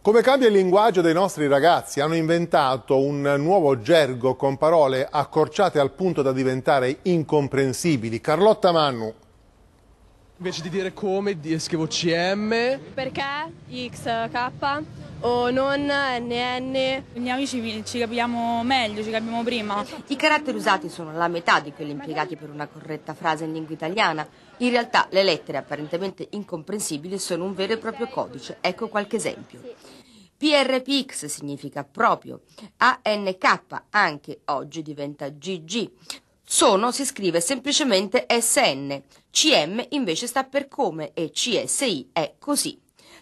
Come cambia il linguaggio dei nostri ragazzi? Hanno inventato un nuovo gergo con parole accorciate al punto da diventare incomprensibili. Carlotta Mannu. Invece di dire come, scrivo CM. Perché? X, K o non NN. Con gli amici ci capiamo meglio, ci capiamo prima. I caratteri usati sono la metà di quelli impiegati per una corretta frase in lingua italiana. In realtà le lettere apparentemente incomprensibili sono un vero e proprio codice. Ecco qualche esempio. PRPX significa proprio, ANK anche oggi diventa GG, sono si scrive semplicemente SN, CM invece sta per come e CSI è così.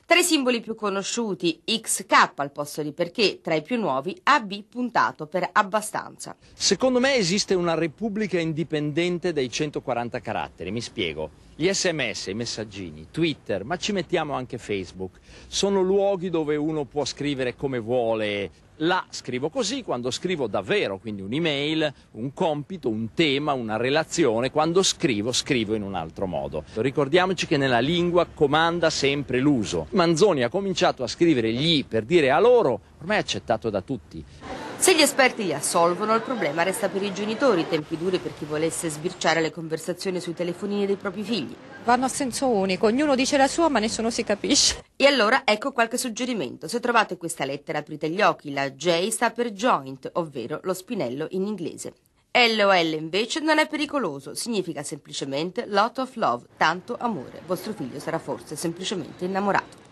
Tra i simboli più conosciuti, XK al posto di perché, tra i più nuovi, AB puntato per abbastanza. Secondo me esiste una repubblica indipendente dai 140 caratteri, mi spiego. Gli sms, i messaggini, Twitter, ma ci mettiamo anche Facebook, sono luoghi dove uno può scrivere come vuole, la scrivo così, quando scrivo davvero, quindi un'email, un compito, un tema, una relazione, quando scrivo, scrivo in un altro modo. Ricordiamoci che nella lingua comanda sempre l'uso. Manzoni ha cominciato a scrivere gli per dire a loro, ormai è accettato da tutti. Se gli esperti li assolvono, il problema resta per i genitori, tempi duri per chi volesse sbirciare le conversazioni sui telefonini dei propri figli. Vanno a senso unico, ognuno dice la sua ma nessuno si capisce. E allora ecco qualche suggerimento. Se trovate questa lettera aprite gli occhi, la J sta per joint, ovvero lo spinello in inglese. LOL invece non è pericoloso, significa semplicemente lot of love, tanto amore. Vostro figlio sarà forse semplicemente innamorato.